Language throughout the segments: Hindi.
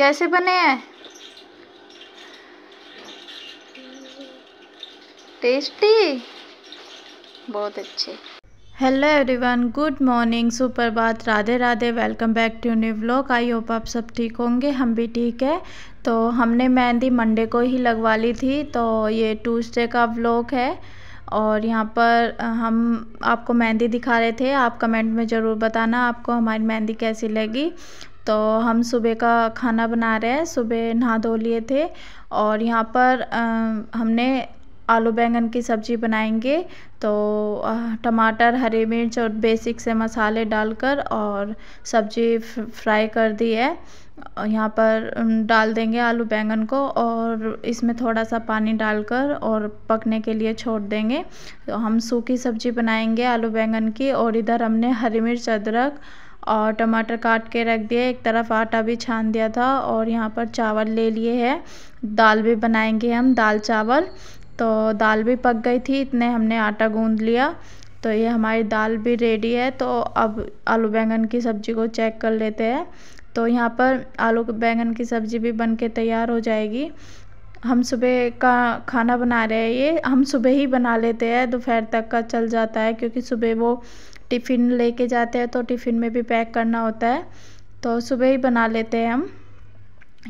कैसे बने हैं टेस्टी बहुत अच्छे hello everyone good morning super बात Radhe Radhe welcome back to new vlog I hope आप सब ठीक होंगे हम भी ठीक है तो हमने मेहंदी मंडे को ही लगवा ली थी तो ये ट्यूसडे का व्लॉग है और यहाँ पर हम आपको मेहंदी दिखा रहे थे आप कमेंट में ज़रूर बताना आपको हमारी मेहंदी कैसी लगी तो हम सुबह का खाना बना रहे हैं सुबह नहा धो लिए थे और यहाँ पर हमने आलू बैंगन की सब्ज़ी बनाएंगे तो टमाटर हरी मिर्च और बेसिक से मसाले डालकर और सब्ज़ी फ्राई कर दी है यहाँ पर डाल देंगे आलू बैंगन को और इसमें थोड़ा सा पानी डालकर और पकने के लिए छोड़ देंगे तो हम सूखी सब्ज़ी बनाएंगे आलू बैंगन की और इधर हमने हरी मिर्च अदरक और टमाटर काट के रख दिए एक तरफ आटा भी छान दिया था और यहाँ पर चावल ले लिए हैं दाल भी बनाएंगे हम दाल चावल तो दाल भी पक गई थी इतने हमने आटा गूँध लिया तो ये हमारी दाल भी रेडी है तो अब आलू बैंगन की सब्ज़ी को चेक कर लेते हैं तो यहाँ पर आलू बैंगन की सब्ज़ी भी बन के तैयार हो जाएगी हम सुबह का खाना बना रहे हैं ये हम सुबह ही बना लेते हैं दोपहर तक का चल जाता है क्योंकि सुबह वो टिफ़िन लेके जाते हैं तो टिफ़िन में भी पैक करना होता है तो सुबह ही बना लेते हैं हम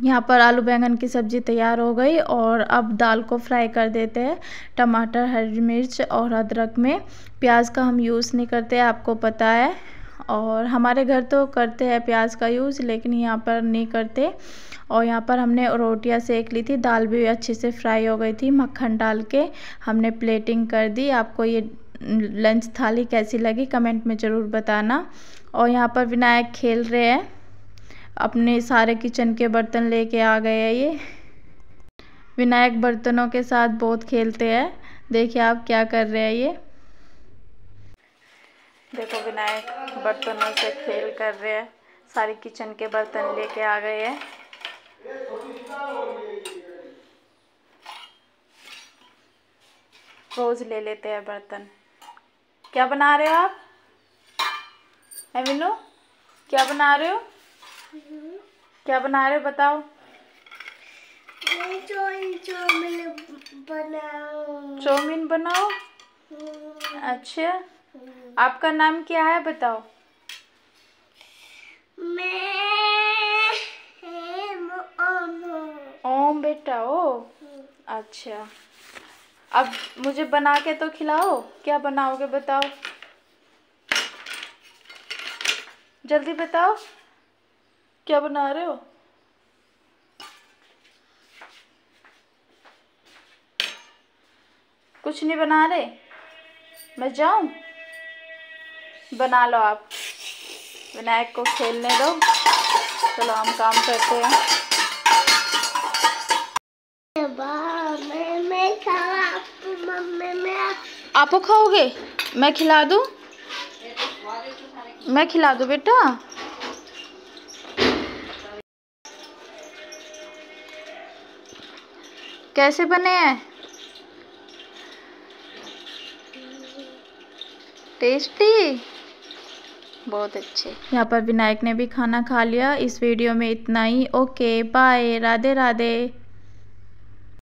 यहाँ पर आलू बैंगन की सब्ज़ी तैयार हो गई और अब दाल को फ्राई कर देते हैं टमाटर हरी मिर्च और अदरक में प्याज का हम यूज़ नहीं करते आपको पता है और हमारे घर तो करते हैं प्याज का यूज़ लेकिन यहाँ पर नहीं करते और यहाँ पर हमने रोटियाँ सेक ली थी दाल भी अच्छे से फ्राई हो गई थी मक्खन डाल के हमने प्लेटिंग कर दी आपको ये लंच थाली कैसी लगी कमेंट में ज़रूर बताना और यहाँ पर विनायक खेल रहे हैं अपने सारे किचन के बर्तन लेके आ गए हैं ये विनायक बर्तनों के साथ बहुत खेलते हैं देखिए आप क्या कर रहे हैं ये देखो विनायक बर्तनों से खेल कर रहे हैं सारे किचन के बर्तन लेके आ गए हैं रोज़ ले लेते हैं बर्तन क्या बना रहे हो आप अमीनू क्या बना रहे हो क्या बना रहे हो बताओ चौमिन बनाओ अच्छा आपका नाम क्या है बताओ मैं ओम बेटा ओ अच्छा अब मुझे बना के तो खिलाओ क्या बनाओगे बताओ जल्दी बताओ क्या बना रहे हो कुछ नहीं बना रहे मैं जाऊं बना लो आप विनायक को खेलने दो चलो हम काम करते हैं आप खाओगे मैं खिला दू मैं खिला दू बेटा कैसे बने हैं टेस्टी बहुत अच्छे यहाँ पर विनायक ने भी खाना खा लिया इस वीडियो में इतना ही ओके बाय राधे राधे